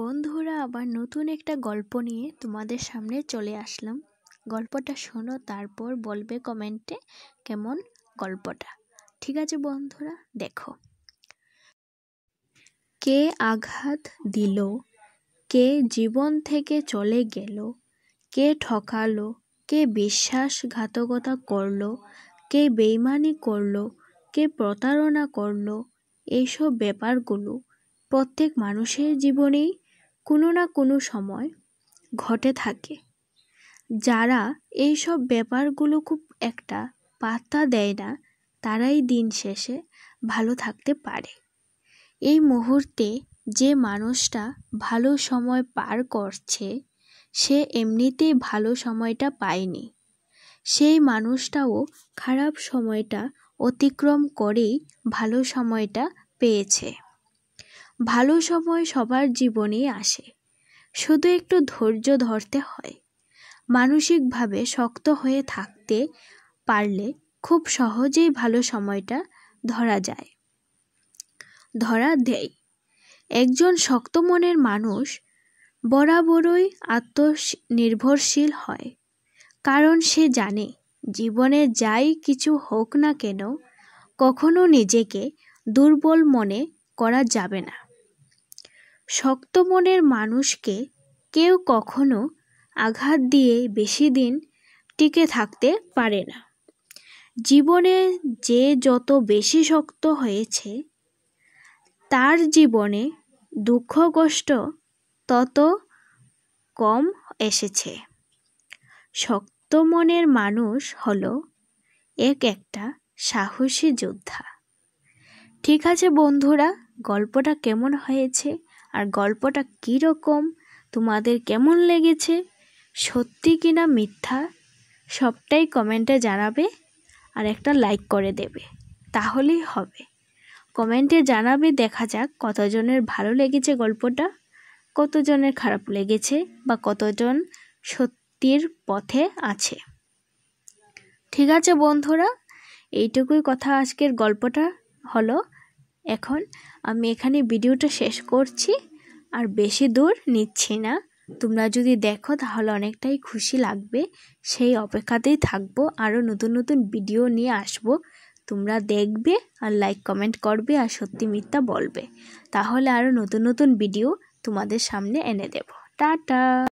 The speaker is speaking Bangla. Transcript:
বন্ধুরা আবার নতুন একটা গল্প নিয়ে তোমাদের সামনে চলে আসলাম গল্পটা শোনো তারপর বলবে কমেন্টে কেমন গল্পটা ঠিক আছে বন্ধুরা দেখো কে আঘাত দিল কে জীবন থেকে চলে গেল কে ঠকালো কে বিশ্বাসঘাতকতা করলো কে বেইমানি করলো কে প্রতারণা করলো এইসব ব্যাপারগুলো প্রত্যেক মানুষের জীবনেই কোনো না কোনো সময় ঘটে থাকে যারা এই সব ব্যাপারগুলো খুব একটা পাত্তা দেয় না তারাই দিন শেষে ভালো থাকতে পারে এই মুহূর্তে যে মানুষটা ভালো সময় পার করছে সে এমনিতেই ভালো সময়টা পায়নি সেই মানুষটাও খারাপ সময়টা অতিক্রম করেই ভালো সময়টা পেয়েছে ভালো সময় সবার জীবনেই আসে শুধু একটু ধৈর্য ধরতে হয় মানসিকভাবে শক্ত হয়ে থাকতে পারলে খুব সহজেই ভালো সময়টা ধরা যায় ধরা দেয় একজন শক্ত মনের মানুষ বরাবরই আত্মনির্ভরশীল হয় কারণ সে জানে জীবনে যাই কিছু হোক না কেন কখনো নিজেকে দুর্বল মনে করা যাবে না শক্ত মনের মানুষকে কেউ কখনো আঘাত দিয়ে বেশি দিন টিকে থাকতে পারে না জীবনে যে যত বেশি শক্ত হয়েছে তার জীবনে দুঃখ কষ্ট তত কম এসেছে শক্ত মনের মানুষ হল এক একটা সাহসী যোদ্ধা ঠিক আছে বন্ধুরা গল্পটা কেমন হয়েছে আর গল্পটা কীরকম তোমাদের কেমন লেগেছে সত্যি কি না মিথ্যা সবটাই কমেন্টে জানাবে আর একটা লাইক করে দেবে তাহলেই হবে কমেন্টে জানাবে দেখা যাক কতজনের ভালো লেগেছে গল্পটা কতজনের খারাপ লেগেছে বা কতজন সত্যির পথে আছে ঠিক আছে বন্ধুরা এইটুকুই কথা আজকের গল্পটা হলো এখন আমি এখানে ভিডিওটা শেষ করছি আর বেশি দূর নিচ্ছি না তোমরা যদি দেখো তাহলে অনেকটাই খুশি লাগবে সেই অপেক্ষাতেই থাকবো আরও নতুন নতুন ভিডিও নিয়ে আসব তোমরা দেখবে আর লাইক কমেন্ট করবে আর সত্যি মিথ্যা বলবে তাহলে আরও নতুন নতুন ভিডিও তোমাদের সামনে এনে দেব টাটা